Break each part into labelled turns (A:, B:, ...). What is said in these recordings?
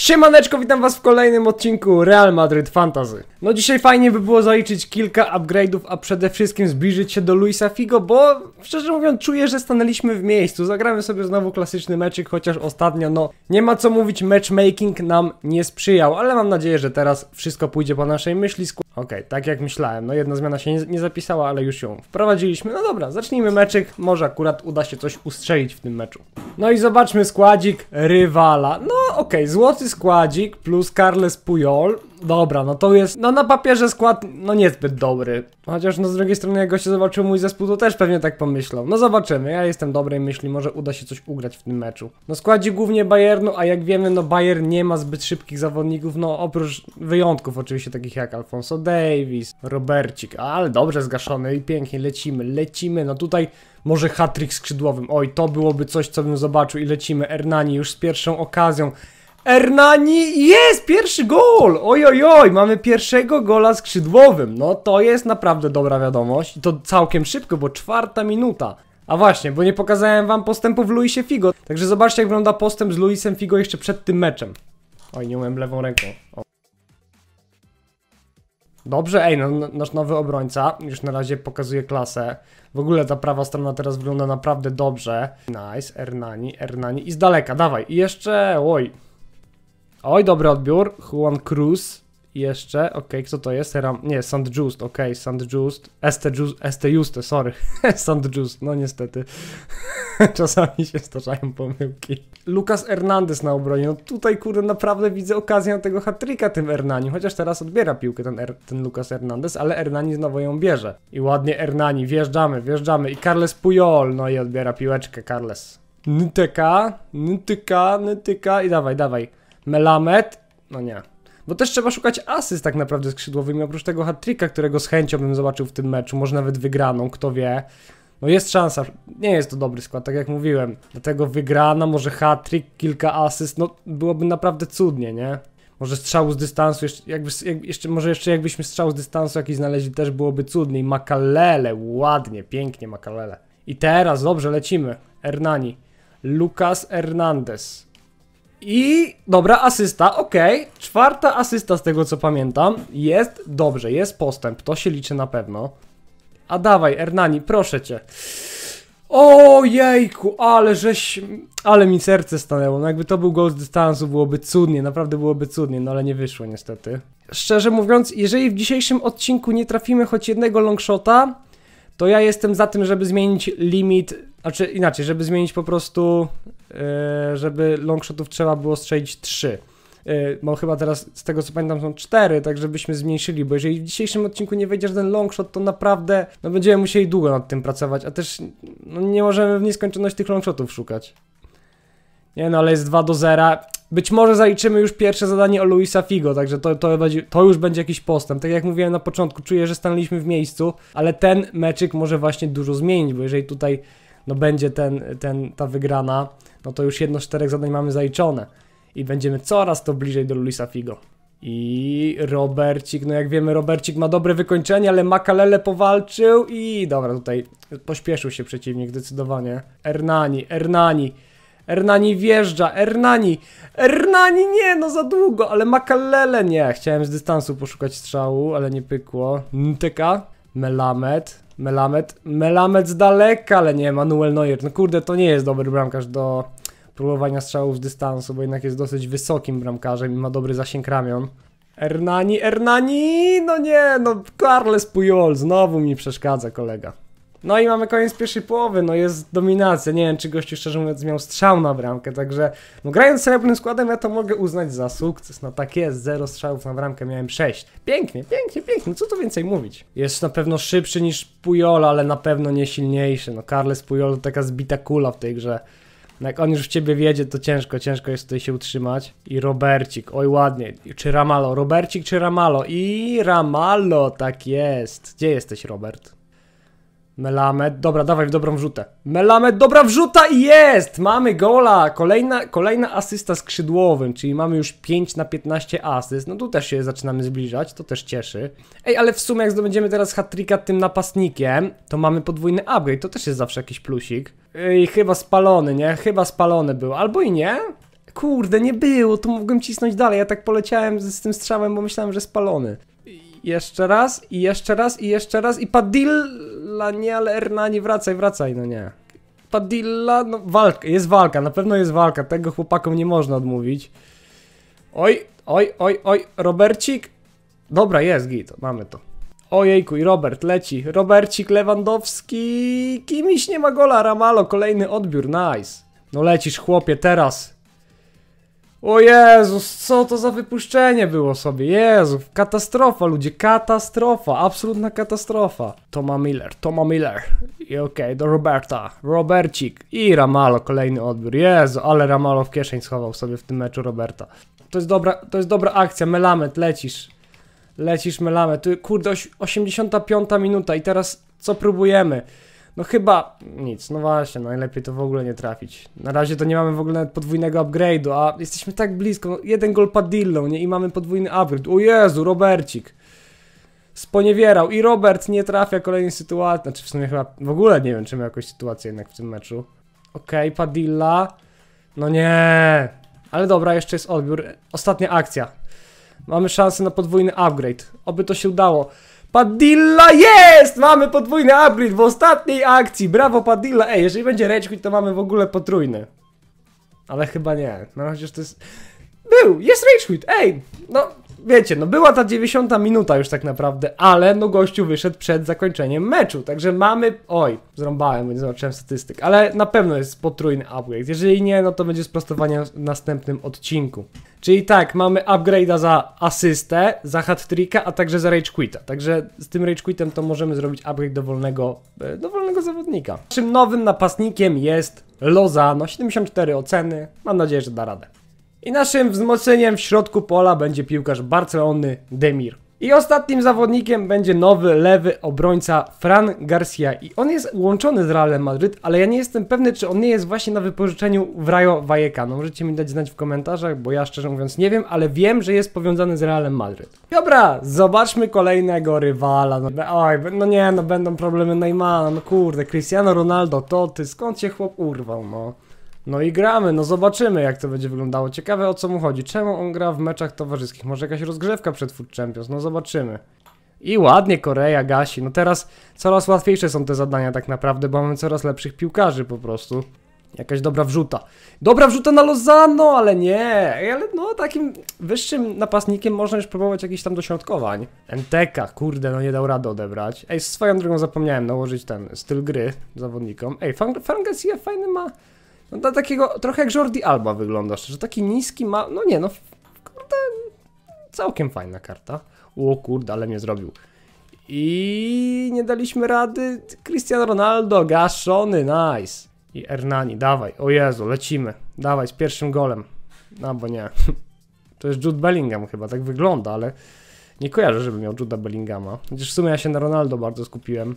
A: Siemaneczko, witam was w kolejnym odcinku Real Madrid Fantasy. No dzisiaj fajnie by było zaliczyć kilka upgrade'ów, a przede wszystkim zbliżyć się do Luisa Figo, bo szczerze mówiąc czuję, że stanęliśmy w miejscu. Zagramy sobie znowu klasyczny meczyk, chociaż ostatnio no nie ma co mówić, matchmaking nam nie sprzyjał, ale mam nadzieję, że teraz wszystko pójdzie po naszej myśli. Okej, okay, tak jak myślałem, no jedna zmiana się nie, nie zapisała, ale już ją wprowadziliśmy. No dobra, zacznijmy meczyk, może akurat uda się coś ustrzelić w tym meczu. No i zobaczmy składzik rywala. No Okej, okay, złoty składzik plus Carles Puyol. Dobra, no to jest, no na papierze skład, no niezbyt dobry. Chociaż no z drugiej strony jak się zobaczył mój zespół, to też pewnie tak pomyślał. No zobaczymy, ja jestem dobrej myśli, może uda się coś ugrać w tym meczu. No składzi głównie Bayernu, a jak wiemy, no Bayern nie ma zbyt szybkich zawodników, no oprócz wyjątków oczywiście takich jak Alfonso Davis, Robercik, ale dobrze zgaszony i pięknie, lecimy, lecimy, no tutaj może hat skrzydłowym, oj to byłoby coś, co bym zobaczył i lecimy, Ernani już z pierwszą okazją, Hernani jest pierwszy gol! Ojojoj, oj. mamy pierwszego gola skrzydłowym. No to jest naprawdę dobra wiadomość. I to całkiem szybko, bo czwarta minuta. A właśnie, bo nie pokazałem wam postępu w Luisie Figo. Także zobaczcie jak wygląda postęp z Luisem Figo jeszcze przed tym meczem. Oj, nie umiem lewą ręką. O. Dobrze, ej, no, no, nasz nowy obrońca już na razie pokazuje klasę. W ogóle ta prawa strona teraz wygląda naprawdę dobrze. Nice, Ernani, Ernani i z daleka, dawaj. I jeszcze, oj, Oj, dobry odbiór. Juan Cruz. Jeszcze, okej, okay, kto to jest? Ram... Nie, Sant Just, okej, okay, Just. Este, Just, este Juste, sorry. Sant Just, no niestety. Czasami się zdarzają pomyłki. Lukas Hernandez na obronie. No tutaj, kurde, naprawdę widzę okazję tego hatryka tym Hernani. Chociaż teraz odbiera piłkę ten, er, ten Lukas Hernandez, ale Hernani znowu ją bierze. I ładnie Hernani, wjeżdżamy, wjeżdżamy. I Carles Puyol, no i odbiera piłeczkę Carles. Nytyka, nytyka, nytyka i dawaj, dawaj. Melamed, no nie. Bo też trzeba szukać asyst tak naprawdę skrzydłowymi, oprócz tego hat którego z chęcią bym zobaczył w tym meczu, może nawet wygraną, kto wie. No jest szansa, nie jest to dobry skład, tak jak mówiłem. Dlatego wygrana, może hat kilka asyst, no byłoby naprawdę cudnie, nie? Może strzał z dystansu, jeszcze, jakby, jak, jeszcze, może jeszcze jakbyśmy strzał z dystansu jakiś znaleźli, też byłoby cudnie. I Makalele, ładnie, pięknie Makalele. I teraz, dobrze, lecimy. Hernani. Lucas Hernandez. I dobra, asysta, ok. Czwarta asysta z tego co pamiętam. Jest dobrze, jest postęp, to się liczy na pewno. A dawaj, Ernani, proszę cię. O jejku, ale żeś... Ale mi serce stanęło. No jakby to był gol z dystansu, byłoby cudnie, naprawdę byłoby cudnie, no ale nie wyszło niestety. Szczerze mówiąc, jeżeli w dzisiejszym odcinku nie trafimy choć jednego longshota, to ja jestem za tym, żeby zmienić limit, znaczy inaczej, żeby zmienić po prostu, e, żeby longshotów trzeba było strzelić 3. E, bo chyba teraz z tego co pamiętam są 4, tak żebyśmy zmniejszyli, bo jeżeli w dzisiejszym odcinku nie wejdzie żaden longshot, to naprawdę no będziemy musieli długo nad tym pracować, a też no, nie możemy w nieskończoność tych longshotów szukać. Nie no, ale jest 2 do 0. Być może zaliczymy już pierwsze zadanie o Luisa Figo, także to, to, to już będzie jakiś postęp. Tak jak mówiłem na początku, czuję, że stanęliśmy w miejscu, ale ten meczyk może właśnie dużo zmienić, bo jeżeli tutaj no, będzie ten, ten, ta wygrana, no to już jedno z czterech zadań mamy zaliczone i będziemy coraz to bliżej do Luisa Figo. I Robercik, no jak wiemy, Robercik ma dobre wykończenie, ale Makalele powalczył i dobra, tutaj pośpieszył się przeciwnik zdecydowanie. Ernani, Ernani. Hernani wjeżdża, Hernani, Hernani nie, no za długo, ale Makalele nie. Chciałem z dystansu poszukać strzału, ale nie pykło. Nteka, Melamed, Melamed, Melamed z daleka, ale nie, Manuel Neuer. No kurde, to nie jest dobry bramkarz do próbowania strzałów z dystansu, bo jednak jest dosyć wysokim bramkarzem i ma dobry zasięg ramion. Hernani, Hernani, no nie, no Carles Puyol, znowu mi przeszkadza kolega. No i mamy koniec pierwszej połowy, no jest dominacja, nie wiem czy gościu szczerze mówiąc miał strzał na bramkę, także no grając srebrnym składem ja to mogę uznać za sukces, no tak jest, zero strzałów na bramkę miałem sześć. Pięknie, pięknie, pięknie, co tu więcej mówić. Jest na pewno szybszy niż Pujol, ale na pewno nie silniejszy, no Carles Pujol to taka zbita kula w tej grze. No jak on już w ciebie wiedzie, to ciężko, ciężko jest tutaj się utrzymać. I Robercik, oj ładnie. Czy Ramalo? Robercik czy Ramalo? I Ramalo, tak jest. Gdzie jesteś, Robert? Melamed, dobra, dawaj w dobrą wrzutę. Melamed, dobra wrzuta i jest! Mamy gola! Kolejna, kolejna asysta skrzydłowym, czyli mamy już 5 na 15 asyst. No tu też się zaczynamy zbliżać, to też cieszy. Ej, ale w sumie jak zdobędziemy teraz hatrika tym napastnikiem, to mamy podwójny upgrade, to też jest zawsze jakiś plusik. I chyba spalony, nie? Chyba spalony był, albo i nie? Kurde, nie było, to mogłem cisnąć dalej, ja tak poleciałem z tym strzałem, bo myślałem, że spalony jeszcze raz, i jeszcze raz, i jeszcze raz, i Padilla, nie, ale Hernani, wracaj, wracaj, no nie. Padilla, no walka, jest walka, na pewno jest walka, tego chłopakom nie można odmówić. Oj, oj, oj, oj, Robercik. Dobra, jest git, mamy to. Ojejku, i Robert leci. Robercik Lewandowski. Kimiś nie ma gola, Ramalo, kolejny odbiór, nice. No lecisz chłopie, teraz. O Jezus, co to za wypuszczenie było sobie, Jezu, katastrofa ludzie, katastrofa, absolutna katastrofa. Toma Miller, Toma Miller i okej, okay, do Roberta, Robercik i Ramalo, kolejny odbiór, Jezu, ale Ramalo w kieszeń schował sobie w tym meczu Roberta. To jest dobra, to jest dobra akcja, Melamet, lecisz, lecisz Melamed, kurde, 85 minuta i teraz co próbujemy? No chyba nic, no właśnie, najlepiej to w ogóle nie trafić. Na razie to nie mamy w ogóle nawet podwójnego upgrade'u, a jesteśmy tak blisko, no jeden gol padillą, nie? I mamy podwójny upgrade. O Jezu, Robercik! Sponiewierał i Robert nie trafia kolejnej sytuacji, znaczy w sumie chyba w ogóle nie wiem, czy miał jakąś sytuację jednak w tym meczu. Okej, okay, Padilla. No nie! Ale dobra, jeszcze jest odbiór. Ostatnia akcja. Mamy szansę na podwójny upgrade. Oby to się udało. Padilla jest! Mamy podwójny upgrade w ostatniej akcji. Brawo Padilla. Ej, jeżeli będzie rage to mamy w ogóle potrójny. Ale chyba nie. No chociaż to jest... Był! Jest rage quit! Ej! No, wiecie, no była ta 90 minuta już tak naprawdę, ale no gościu wyszedł przed zakończeniem meczu, także mamy, oj, zrąbałem, więc zobaczyłem statystyk, ale na pewno jest potrójny upgrade, jeżeli nie, no to będzie sprostowanie w następnym odcinku. Czyli tak, mamy upgrade'a za asystę, za hat a także za rage quita. Także z tym rage quitem to możemy zrobić upgrade dowolnego, e, dowolnego zawodnika. Naszym nowym napastnikiem jest Lozano, 74 oceny, mam nadzieję, że da radę. I naszym wzmocnieniem w środku pola będzie piłkarz Barcelony Demir. I ostatnim zawodnikiem będzie nowy lewy obrońca Fran Garcia. I on jest łączony z Realem Madryt, ale ja nie jestem pewny, czy on nie jest właśnie na wypożyczeniu w Rayo Vallecano. Możecie mi dać znać w komentarzach, bo ja szczerze mówiąc nie wiem, ale wiem, że jest powiązany z Realem Madryt. Dobra, zobaczmy kolejnego rywala. No, oj, no nie, no będą problemy Neymana, no kurde, Cristiano Ronaldo, to ty, skąd się chłop urwał, no. No i gramy, no zobaczymy jak to będzie wyglądało. Ciekawe o co mu chodzi. Czemu on gra w meczach towarzyskich? Może jakaś rozgrzewka przed Food Champions? No zobaczymy. I ładnie Korea gasi. No teraz coraz łatwiejsze są te zadania tak naprawdę, bo mamy coraz lepszych piłkarzy po prostu. Jakaś dobra wrzuta. Dobra wrzuta na Lozano, ale nie. Ale no takim wyższym napastnikiem można już próbować jakichś tam dośrodkowań. Enteka, kurde, no nie dał rady odebrać. Ej, swoją drogą zapomniałem nałożyć ten styl gry zawodnikom. Ej, Fangasia fajny ma no dla takiego, trochę jak Jordi Alba wygląda, że Taki niski ma, no nie no, kurde, całkiem fajna karta. O kurde, ale mnie zrobił. I nie daliśmy rady. Cristiano Ronaldo, gaszony, nice. I Hernani, dawaj, o Jezu, lecimy. Dawaj, z pierwszym golem. No bo nie. To jest Jude Bellingham chyba, tak wygląda, ale nie kojarzę, żeby miał Juda Bellingama. Chociaż w sumie ja się na Ronaldo bardzo skupiłem.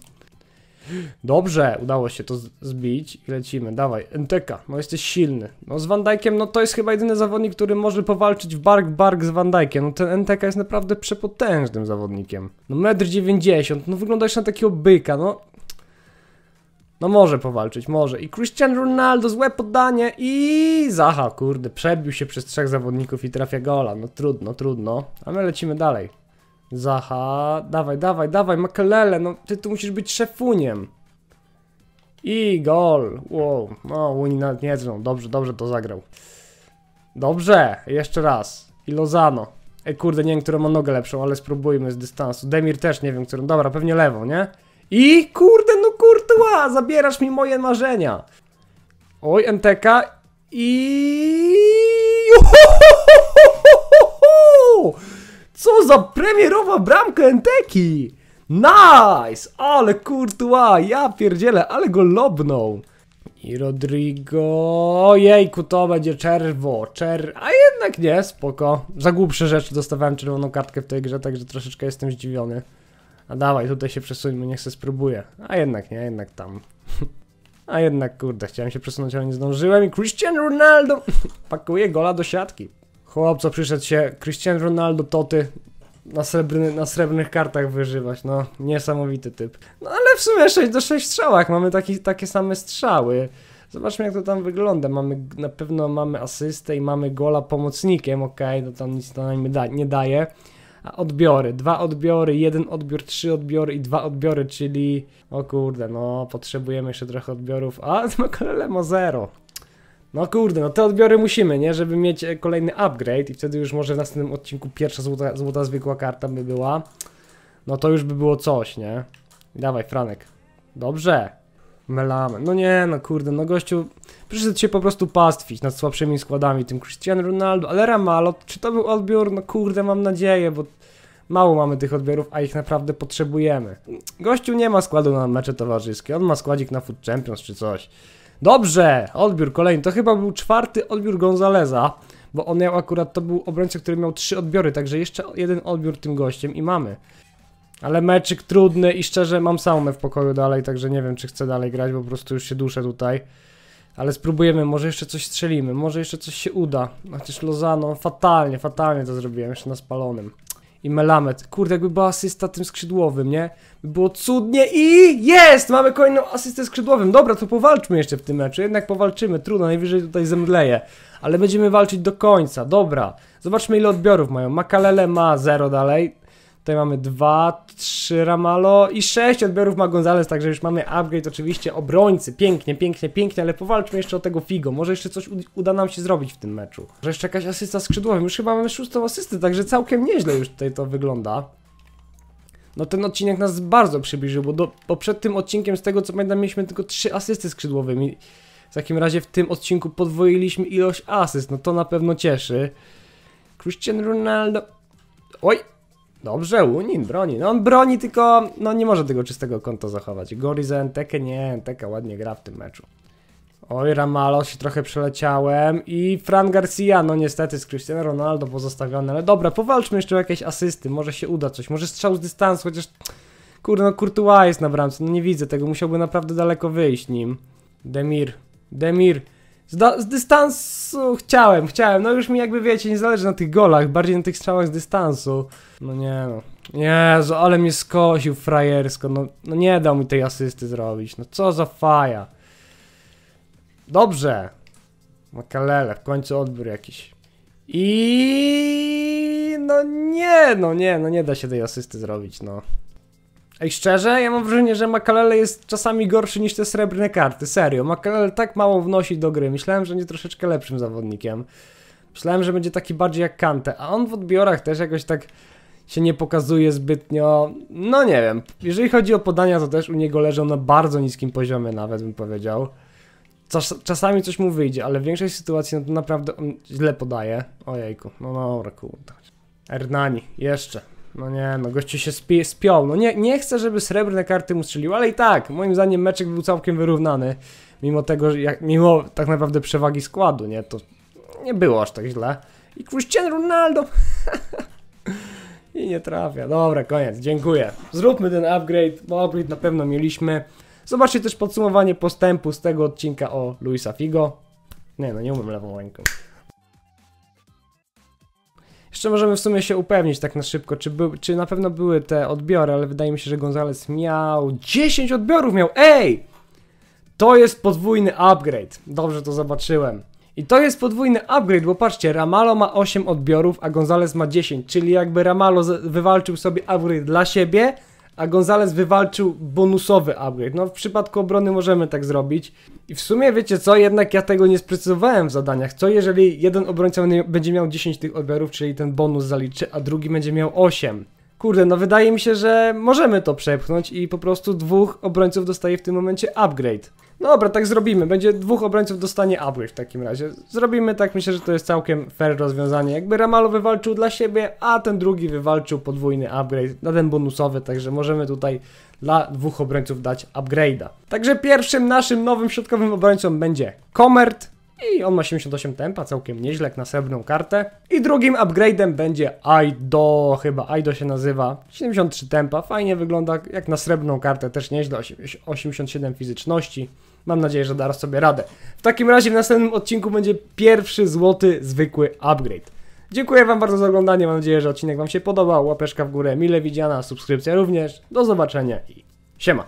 A: Dobrze, udało się to zbić i lecimy, dawaj, NTK, no jesteś silny. No z Van Dijkiem, no to jest chyba jedyny zawodnik, który może powalczyć w bark bark z Van Dijkiem. No ten NTK jest naprawdę przepotężnym zawodnikiem. No metr 90, no wyglądasz na takiego byka, no... No może powalczyć, może. I Cristiano Ronaldo, złe podanie i... Zaha, kurde, przebił się przez trzech zawodników i trafia gola. No trudno, trudno, a my lecimy dalej. Zaha, dawaj, dawaj, dawaj, Makelele, no ty tu musisz być szefuniem. I gol. Wow, no Uni nawet nie dzwonią. Dobrze, dobrze to zagrał. Dobrze, jeszcze raz. I Lozano. Ej kurde, nie wiem, którą ma nogę lepszą, ale spróbujmy z dystansu. Demir też nie wiem, którą. Dobra, pewnie lewą, nie? I kurde, no kurtuła, zabierasz mi moje marzenia. Oj, MTK i... Uhuhuhuhu! Co za premierowa bramka Enteki! Nice! Ale Courtois, ja pierdzielę, ale go lobnął. I Rodrigo... Ojejku, to będzie czerwo, czer... A jednak nie, spoko. Za głupsze rzeczy dostawałem czerwoną kartkę w tej grze, także troszeczkę jestem zdziwiony. A dawaj, tutaj się przesuńmy, niech se spróbuję. A jednak nie, jednak tam. A jednak, kurde, chciałem się przesunąć, ale nie zdążyłem i Cristiano Ronaldo pakuje gola do siatki co przyszedł się Cristiano Ronaldo Toty na, srebrny, na srebrnych kartach wyżywać, no niesamowity typ. No ale w sumie 6 do 6 strzałach, mamy taki, takie same strzały. Zobaczmy jak to tam wygląda, mamy, na pewno mamy asystę i mamy gola pomocnikiem, OK, no to tam nic to nam nie, da, nie daje. A odbiory, dwa odbiory, jeden odbiór, trzy odbiory i dwa odbiory, czyli o kurde, no potrzebujemy jeszcze trochę odbiorów, a Makalele no, ma zero. No kurde, no te odbiory musimy, nie? Żeby mieć e, kolejny upgrade i wtedy już może w następnym odcinku pierwsza złota, złota zwykła karta by była. No to już by było coś, nie? Dawaj, Franek. Dobrze. Melamy. No nie, no kurde, no gościu przyszedł się po prostu pastwić nad słabszymi składami, tym Cristiano Ronaldo, ale Ramalot, czy to był odbiór? No kurde, mam nadzieję, bo mało mamy tych odbiorów, a ich naprawdę potrzebujemy. Gościu nie ma składu na mecze towarzyskie, on ma składzik na Food Champions czy coś. Dobrze, odbiór kolejny. To chyba był czwarty odbiór Gonzaleza, bo on miał akurat, to był obrońca, który miał trzy odbiory, także jeszcze jeden odbiór tym gościem i mamy. Ale meczyk trudny i szczerze mam saumę w pokoju dalej, także nie wiem, czy chcę dalej grać, bo po prostu już się duszę tutaj. Ale spróbujemy, może jeszcze coś strzelimy, może jeszcze coś się uda. Chociaż Lozano, fatalnie, fatalnie to zrobiłem, jeszcze na spalonym i Melamed. Kurde, jakby była asysta tym skrzydłowym, nie? Było cudnie i jest! Mamy kolejną asystę skrzydłowym. Dobra, to powalczmy jeszcze w tym meczu. Jednak powalczymy. Trudno, najwyżej tutaj zemdleje. Ale będziemy walczyć do końca. Dobra. Zobaczmy ile odbiorów mają. Makalele ma 0 dalej. Tutaj mamy 2, 3 Ramalo i 6 odbiorów ma Gonzales, także już mamy upgrade oczywiście obrońcy. Pięknie, pięknie, pięknie, ale powalczmy jeszcze o tego Figo. Może jeszcze coś uda nam się zrobić w tym meczu. Może jeszcze jakaś asysta skrzydłowym. Już chyba mamy szóstą asystę, także całkiem nieźle już tutaj to wygląda. No ten odcinek nas bardzo przybliżył, bo, do, bo przed tym odcinkiem z tego co pamiętam mieliśmy tylko 3 asysty skrzydłowe. W takim razie w tym odcinku podwoiliśmy ilość asyst, no to na pewno cieszy. Cristiano Ronaldo... Oj, Dobrze, Unin broni. No on broni, tylko no nie może tego czystego konta zachować. Gori za Nie, Enteka ładnie gra w tym meczu. Oj, Ramalo się trochę przeleciałem i Fran Garcia, no niestety z Cristiano Ronaldo pozostawiony, ale dobra, powalczmy jeszcze o jakieś asysty, może się uda coś, może strzał z dystansu, chociaż kurde, no Courtois jest na bramce, no nie widzę tego, musiałby naprawdę daleko wyjść nim. Demir, Demir, z dystansu chciałem, chciałem. No już mi jakby wiecie, nie zależy na tych golach, bardziej na tych strzałach z dystansu. No nie no. Jezu, ale mnie skosił frajersko. No, no nie dał mi tej asysty zrobić. No co za faja. Dobrze. Makalele, w końcu odbiór jakiś. I no nie, no nie, no nie da się tej asysty zrobić, no. Ej, szczerze, ja mam wrażenie, że Makalele jest czasami gorszy niż te srebrne karty. Serio, Makalele tak mało wnosi do gry. Myślałem, że będzie troszeczkę lepszym zawodnikiem. Myślałem, że będzie taki bardziej jak Kante, a on w odbiorach też jakoś tak się nie pokazuje zbytnio. No nie wiem. Jeżeli chodzi o podania, to też u niego leżą na bardzo niskim poziomie, nawet bym powiedział. Czas, czasami coś mu wyjdzie, ale w większej sytuacji no to naprawdę on źle podaje. Ojejku, no dobra, kurde. Ernani, jeszcze. No nie, no gościu się spi spiął. No nie, nie chcę, żeby srebrne karty mu strzelił, ale i tak, moim zdaniem meczek był całkiem wyrównany. Mimo tego, że jak, mimo tak naprawdę przewagi składu, nie? To nie było aż tak źle. I Cristiano Ronaldo! I nie trafia. Dobra, koniec, dziękuję. Zróbmy ten upgrade, bo upgrade na pewno mieliśmy. Zobaczcie też podsumowanie postępu z tego odcinka o Luisa Figo. Nie, no nie umiem lewą ręką. Jeszcze możemy w sumie się upewnić tak na szybko, czy, by, czy na pewno były te odbiory, ale wydaje mi się, że Gonzales miał 10 odbiorów miał. Ej! To jest podwójny upgrade. Dobrze to zobaczyłem. I to jest podwójny upgrade, bo patrzcie, Ramalo ma 8 odbiorów, a Gonzales ma 10, czyli jakby Ramalo wywalczył sobie upgrade dla siebie, a Gonzalez wywalczył bonusowy upgrade. No w przypadku obrony możemy tak zrobić. I w sumie wiecie co, jednak ja tego nie sprecyzowałem w zadaniach. Co jeżeli jeden obrońca będzie miał 10 tych odbiorów, czyli ten bonus zaliczy, a drugi będzie miał 8? kurde, no wydaje mi się, że możemy to przepchnąć i po prostu dwóch obrońców dostaje w tym momencie upgrade. No dobra, tak zrobimy. Będzie dwóch obrońców dostanie upgrade w takim razie. Zrobimy tak, myślę, że to jest całkiem fair rozwiązanie. Jakby Ramalo wywalczył dla siebie, a ten drugi wywalczył podwójny upgrade, na ten bonusowy, także możemy tutaj dla dwóch obrońców dać upgrade'a. Także pierwszym naszym nowym środkowym obrońcą będzie Komert, i on ma 78 tempa, całkiem nieźle jak na srebrną kartę. I drugim upgrade'em będzie Aido, chyba Aido się nazywa, 73 tempa, fajnie wygląda, jak na srebrną kartę, też nieźle, 87 fizyczności. Mam nadzieję, że dasz sobie radę. W takim razie w następnym odcinku będzie pierwszy złoty, zwykły upgrade. Dziękuję Wam bardzo za oglądanie, mam nadzieję, że odcinek Wam się podobał, łapeczka w górę, mile widziana, subskrypcja również. Do zobaczenia i siema!